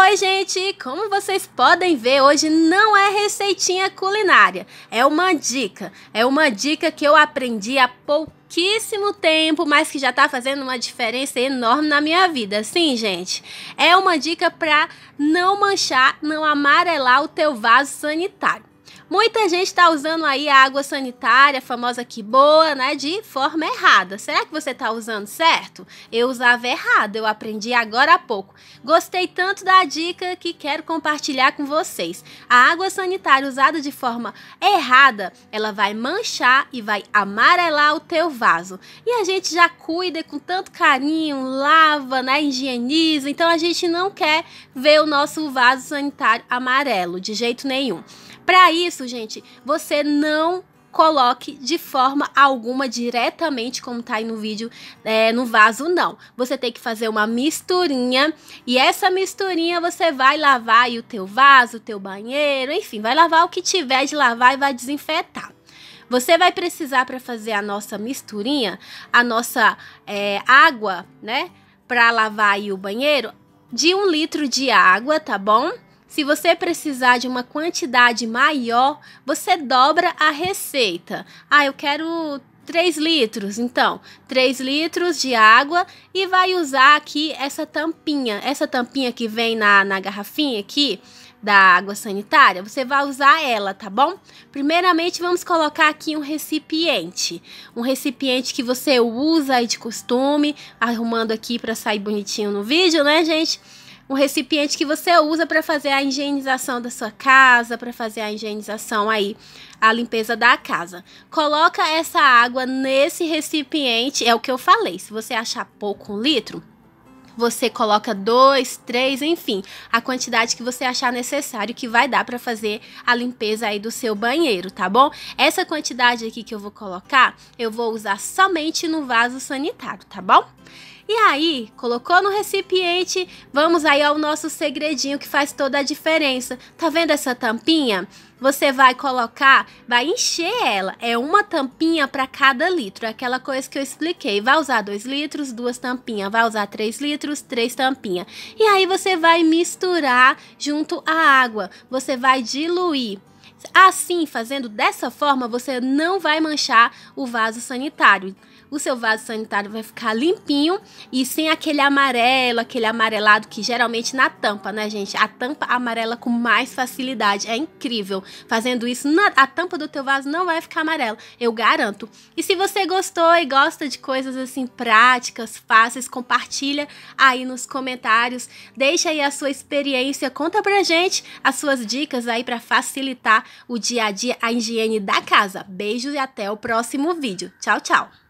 Oi, gente! Como vocês podem ver, hoje não é receitinha culinária, é uma dica. É uma dica que eu aprendi há pouquíssimo tempo, mas que já tá fazendo uma diferença enorme na minha vida. Sim, gente, é uma dica para não manchar, não amarelar o teu vaso sanitário. Muita gente está usando aí a água sanitária, a famosa que boa, né, de forma errada. Será que você está usando certo? Eu usava errado, eu aprendi agora há pouco. Gostei tanto da dica que quero compartilhar com vocês. A água sanitária usada de forma errada, ela vai manchar e vai amarelar o teu vaso. E a gente já cuida com tanto carinho, lava, né, higieniza. Então a gente não quer ver o nosso vaso sanitário amarelo de jeito nenhum. Para isso, gente, você não coloque de forma alguma diretamente, como tá aí no vídeo, é, no vaso, não. Você tem que fazer uma misturinha e essa misturinha você vai lavar aí o teu vaso, o teu banheiro, enfim, vai lavar o que tiver de lavar e vai desinfetar. Você vai precisar para fazer a nossa misturinha, a nossa é, água, né? Para lavar aí o banheiro, de um litro de água, tá bom? Se você precisar de uma quantidade maior, você dobra a receita. Ah, eu quero 3 litros, então, 3 litros de água e vai usar aqui essa tampinha, essa tampinha que vem na, na garrafinha aqui da água sanitária, você vai usar ela, tá bom? Primeiramente, vamos colocar aqui um recipiente, um recipiente que você usa aí de costume, arrumando aqui para sair bonitinho no vídeo, né, gente? um recipiente que você usa para fazer a higienização da sua casa, para fazer a higienização aí, a limpeza da casa. Coloca essa água nesse recipiente, é o que eu falei. Se você achar pouco um litro, você coloca dois, três, enfim, a quantidade que você achar necessário que vai dar para fazer a limpeza aí do seu banheiro, tá bom? Essa quantidade aqui que eu vou colocar, eu vou usar somente no vaso sanitário, tá bom? E aí, colocou no recipiente, vamos aí ao nosso segredinho que faz toda a diferença. Tá vendo essa tampinha? Você vai colocar, vai encher ela. É uma tampinha para cada litro. É aquela coisa que eu expliquei. Vai usar 2 litros, duas tampinhas. Vai usar 3 litros, três tampinhas. E aí você vai misturar junto à água. Você vai diluir Assim, fazendo dessa forma, você não vai manchar o vaso sanitário. O seu vaso sanitário vai ficar limpinho e sem aquele amarelo, aquele amarelado que geralmente na tampa, né, gente? A tampa amarela com mais facilidade, é incrível. Fazendo isso, a tampa do teu vaso não vai ficar amarela, eu garanto. E se você gostou e gosta de coisas assim práticas, fáceis, compartilha aí nos comentários, deixa aí a sua experiência, conta pra gente as suas dicas aí para facilitar o dia a dia, a higiene da casa. Beijos e até o próximo vídeo. Tchau, tchau!